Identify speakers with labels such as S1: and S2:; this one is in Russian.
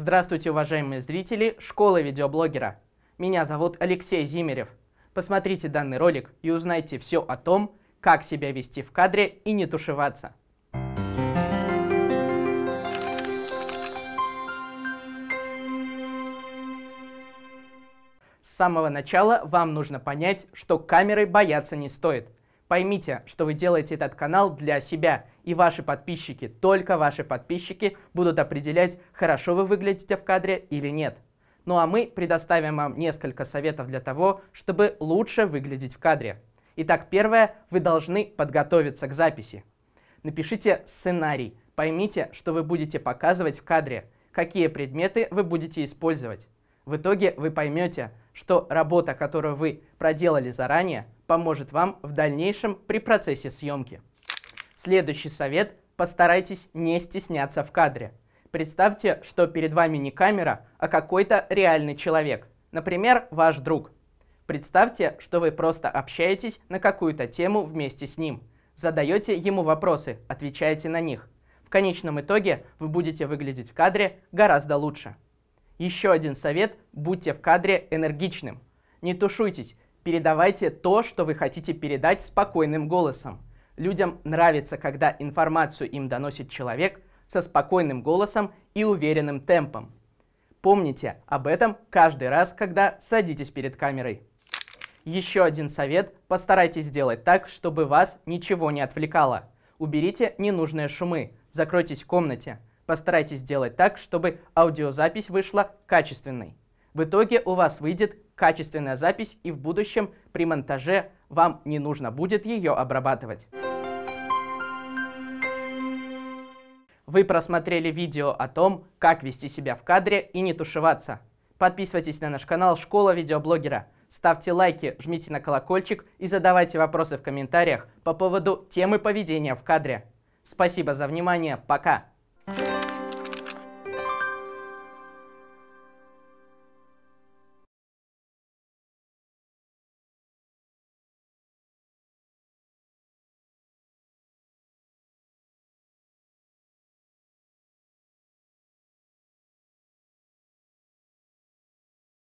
S1: Здравствуйте, уважаемые зрители Школы видеоблогера. Меня зовут Алексей Зимерев. Посмотрите данный ролик и узнайте все о том, как себя вести в кадре и не тушеваться. С самого начала вам нужно понять, что камерой бояться не стоит – Поймите, что вы делаете этот канал для себя, и ваши подписчики, только ваши подписчики будут определять, хорошо вы выглядите в кадре или нет. Ну а мы предоставим вам несколько советов для того, чтобы лучше выглядеть в кадре. Итак, первое, вы должны подготовиться к записи. Напишите сценарий, поймите, что вы будете показывать в кадре, какие предметы вы будете использовать. В итоге вы поймете, что работа, которую вы проделали заранее, поможет вам в дальнейшем при процессе съемки. Следующий совет – постарайтесь не стесняться в кадре. Представьте, что перед вами не камера, а какой-то реальный человек, например, ваш друг. Представьте, что вы просто общаетесь на какую-то тему вместе с ним, задаете ему вопросы, отвечаете на них. В конечном итоге вы будете выглядеть в кадре гораздо лучше. Еще один совет – будьте в кадре энергичным. Не тушуйтесь, передавайте то, что вы хотите передать спокойным голосом. Людям нравится, когда информацию им доносит человек со спокойным голосом и уверенным темпом. Помните об этом каждый раз, когда садитесь перед камерой. Еще один совет – постарайтесь сделать так, чтобы вас ничего не отвлекало. Уберите ненужные шумы, закройтесь в комнате – Постарайтесь сделать так, чтобы аудиозапись вышла качественной. В итоге у вас выйдет качественная запись, и в будущем при монтаже вам не нужно будет ее обрабатывать. Вы просмотрели видео о том, как вести себя в кадре и не тушеваться. Подписывайтесь на наш канал «Школа видеоблогера». Ставьте лайки, жмите на колокольчик и задавайте вопросы в комментариях по поводу темы поведения в кадре. Спасибо за внимание, пока!